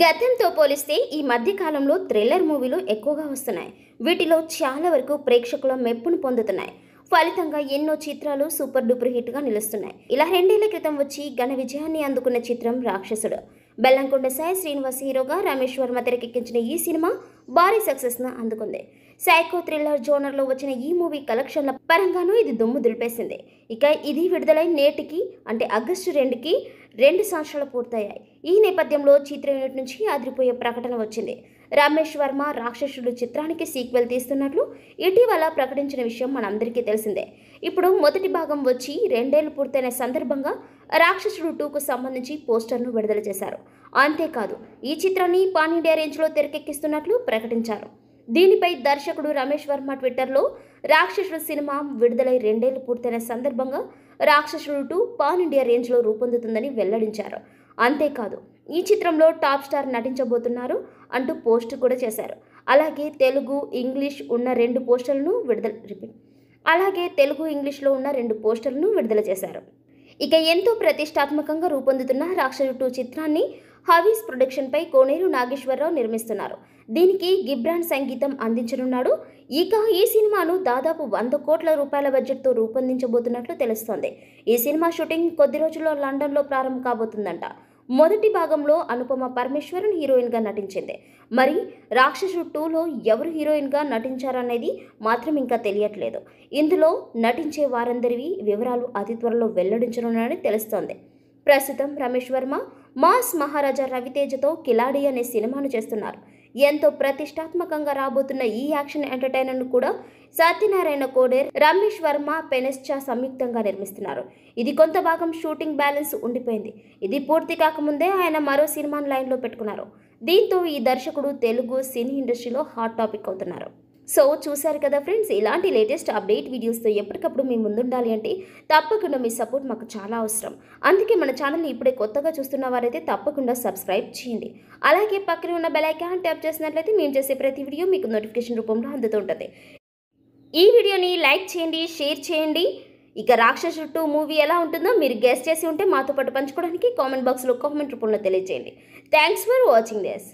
గతంతో పోలిస్తే ఈ మధ్యకాలంలో థ్రిల్లర్ మూవీలు ఎక్కువగా వస్తున్నాయి వీటిలో చాలా వరకు ప్రేక్షకుల మెప్పును పొందుతున్నాయి ఫలితంగా ఎన్నో చిత్రాలు సూపర్ డూపర్ హిట్గా నిలుస్తున్నాయి ఇలా రెండేళ్ల క్రితం వచ్చి ఘన విజయాన్ని అందుకున్న చిత్రం రాక్షసుడు బెల్లంకొండ సాయి శ్రీనివాస్ హీరోగా రమేష్ వర్మ తెరకెక్కించిన ఈ సినిమా భారీ సక్సెస్ను అందుకుంది సైకో థ్రిల్లర్ జోనర్లో వచ్చిన ఈ మూవీ కలెక్షన్ల పరంగానూ ఇది దుమ్ము దులిపేసింది ఇక ఇది విడుదలై నేటికి అంటే ఆగస్టు రెండుకి రెండు సంవత్సరాలు పూర్తయ్యాయి ఈ నేపథ్యంలో చిత్ర యూనిట్ నుంచి అదిరిపోయే ప్రకటన వచ్చింది రమేష్ వర్మ రాక్షసుడు చిత్రానికి సీక్వెల్ తీస్తున్నట్లు ఇటీవల ప్రకటించిన విషయం మనందరికీ తెలిసిందే ఇప్పుడు మొదటి భాగం వచ్చి రెండేళ్లు పూర్తయిన సందర్భంగా రాక్షసుడు టూకు సంబంధించి పోస్టర్ను విడుదల చేశారు అంతేకాదు ఈ చిత్రాన్ని పాన్ ఇండియా రేంజ్లో తెరకెక్కిస్తున్నట్లు ప్రకటించారు దీనిపై దర్శకుడు రమేష్ వర్మ ట్విట్టర్లో రాక్షసుడు సినిమా విడుదలై రెండేళ్లు పూర్తయిన సందర్భంగా రాక్షసుడు టూ పాన్ ఇండియా రేంజ్లో రూపొందుతుందని వెల్లడించారు అంతేకాదు ఈ చిత్రంలో టాప్ స్టార్ నటించబోతున్నారు అంటూ పోస్ట్ కూడా చేశారు అలాగే తెలుగు ఇంగ్లీష్ ఉన్న రెండు పోస్టర్లను విడుదల రిపీట్ అలాగే తెలుగు ఇంగ్లీష్లో ఉన్న రెండు పోస్టర్లను విడుదల చేశారు ఇక ఎంతో ప్రతిష్టాత్మకంగా రూపొందుతున్న రాక్షసు టూ చిత్రాన్ని హవీస్ ప్రొడక్షన్పై కోనేరు నాగేశ్వరరావు నిర్మిస్తున్నారు దీనికి గిబ్రాన్ సంగీతం అందించనున్నాడు ఇక ఈ సినిమాను దాదాపు వంద కోట్ల రూపాయల బడ్జెట్తో రూపొందించబోతున్నట్లు తెలుస్తోంది ఈ సినిమా షూటింగ్ కొద్ది రోజుల్లో లండన్లో ప్రారంభం కాబోతుందంట మొదటి భాగంలో అనుపమ పరమేశ్వరన్ హీరోయిన్గా నటించింది మరి రాక్షసు టూలో ఎవరు హీరోయిన్గా నటించారనేది మాత్రం ఇంకా తెలియట్లేదు ఇందులో నటించే వారందరివి వివరాలు అతి త్వరలో వెల్లడించనున్నారని తెలుస్తోంది ప్రస్తుతం రమేష్ వర్మ మాస్ మహారాజా రవితేజతో కిలాడి అనే సినిమాను చేస్తున్నారు ఎంతో ప్రతిష్టాత్మకంగా రాబోతున్న ఈ యాక్షన్ ఎంటర్టైనర్ను కూడా సత్యనారాయణ కోడేర్ రమేష్ వర్మ పెనెస్చా సంయుక్తంగా నిర్మిస్తున్నారు ఇది కొంత భాగం షూటింగ్ బ్యాలెన్స్ ఉండిపోయింది ఇది పూర్తి కాకముందే ఆయన మరో సినిమాను లైన్లో పెట్టుకున్నారు దీంతో ఈ దర్శకుడు తెలుగు సినీ ఇండస్ట్రీలో హాట్ టాపిక్ అవుతున్నారు సో చూశారు కదా ఫ్రెండ్స్ ఇలాంటి లేటెస్ట్ అప్డేట్ వీడియోస్తో ఎప్పటికప్పుడు మీ ముందుండాలి అంటే తప్పకుండా మీ సపోర్ట్ మాకు చాలా అవసరం అందుకే మన ఛానల్ని ఇప్పుడే కొత్తగా చూస్తున్న వారైతే తప్పకుండా సబ్స్క్రైబ్ చేయండి అలాగే పక్కన ఉన్న బెలైకాన్ ట్యాప్ చేసినట్లయితే మేము చేసే ప్రతి వీడియో మీకు నోటిఫికేషన్ రూపంలో అందుతుంటుంది ఈ వీడియోని లైక్ చేయండి షేర్ చేయండి ఇక రాక్షసు టూ మూవీ ఎలా ఉంటుందో మీరు గెస్ట్ చేసి ఉంటే మాతో పాటు పంచుకోవడానికి కామెంట్ బాక్స్లో కామెంట్ రూపంలో తెలియజేయండి థ్యాంక్స్ ఫర్ వాచింగ్ దిస్